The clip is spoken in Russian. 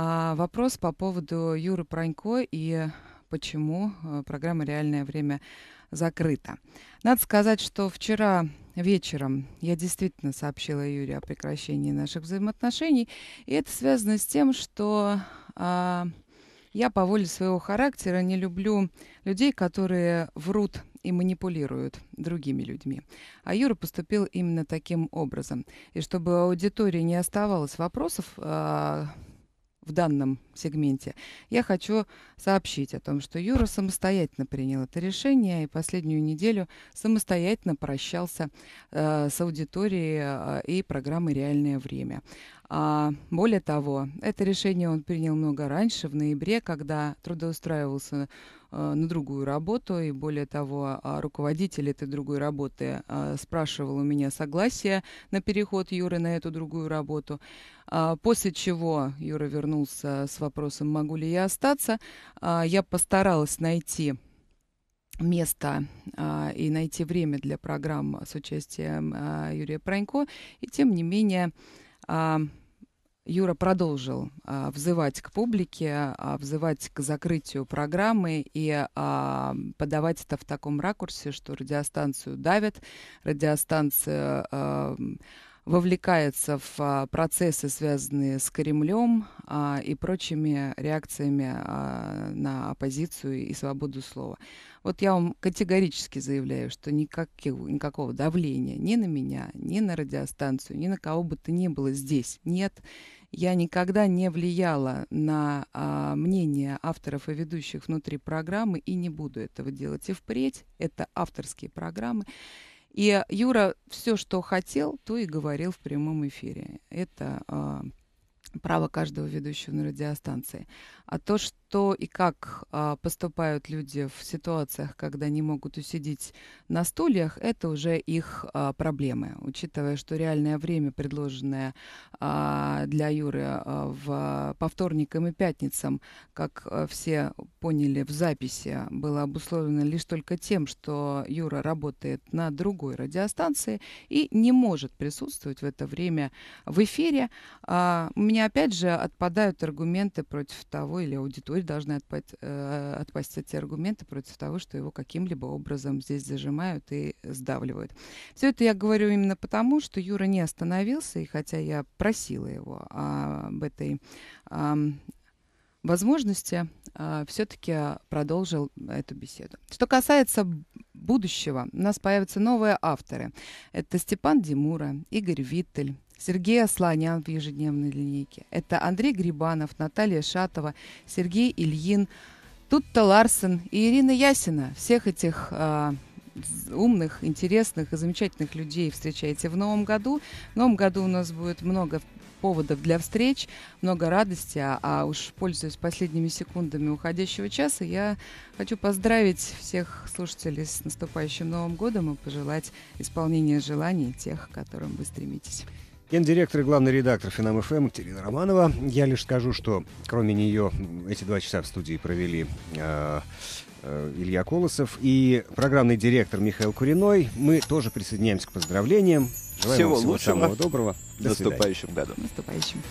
А, вопрос по поводу Юры Пронько и почему э, программа «Реальное время» закрыта. Надо сказать, что вчера вечером я действительно сообщила Юре о прекращении наших взаимоотношений, и это связано с тем, что а, я по воле своего характера не люблю людей, которые врут и манипулируют другими людьми. А Юра поступил именно таким образом. И чтобы у аудитории не оставалось вопросов, а, в данном сегменте, я хочу сообщить о том, что Юра самостоятельно принял это решение и последнюю неделю самостоятельно прощался э, с аудиторией э, и программой «Реальное время». А, более того, это решение он принял много раньше, в ноябре, когда трудоустраивался э, на другую работу, и более того, а, руководитель этой другой работы э, спрашивал у меня согласие на переход Юры на эту другую работу, а, после чего Юра вернулся с вопросом, могу ли я остаться, а, я постаралась найти место а, и найти время для программы с участием а, Юрия Пронько. И тем не менее а, Юра продолжил а, взывать к публике, а, взывать к закрытию программы и а, подавать это в таком ракурсе, что радиостанцию давят, радиостанция... А, вовлекается в а, процессы, связанные с Кремлем а, и прочими реакциями а, на оппозицию и свободу слова. Вот я вам категорически заявляю, что никаких, никакого давления ни на меня, ни на радиостанцию, ни на кого бы то ни было здесь нет. Я никогда не влияла на а, мнение авторов и ведущих внутри программы и не буду этого делать и впредь. Это авторские программы. И Юра все, что хотел, то и говорил в прямом эфире. Это а, право каждого ведущего на радиостанции. А то, что что и как а, поступают люди в ситуациях, когда не могут усидеть на стульях, это уже их а, проблемы. Учитывая, что реальное время, предложенное а, для Юры а, в, по вторникам и пятницам, как а, все поняли в записи, было обусловлено лишь только тем, что Юра работает на другой радиостанции и не может присутствовать в это время в эфире. А, у меня опять же отпадают аргументы против того или аудитории, вскоре должны э, отпасть, отпасть эти аргументы против того, что его каким-либо образом здесь зажимают и сдавливают. Все это я говорю именно потому, что Юра не остановился, и хотя я просила его об этой возможности, а, все-таки продолжил эту беседу. Что касается будущего у нас появятся новые авторы. Это Степан Демура, Игорь Виттель, Сергей Асланян в ежедневной линейке. Это Андрей Грибанов, Наталья Шатова, Сергей Ильин, Тутта Ларсен и Ирина Ясина. Всех этих э, умных, интересных и замечательных людей встречаете в новом году. В новом году у нас будет много поводов для встреч, много радости. А, а, уж пользуясь последними секундами уходящего часа, я хочу поздравить всех слушателей с наступающим Новым годом и пожелать исполнения желаний тех, к которым вы стремитесь. Гендиректор и главный редактор Финам ФМ Екатерина Романова. Я лишь скажу, что кроме нее эти два часа в студии провели э, Э, Илья Колосов и программный директор Михаил Куриной. Мы тоже присоединяемся к поздравлениям. Желаем всего, всего лучшего. самого доброго. До наступающим свидания. Наступающим.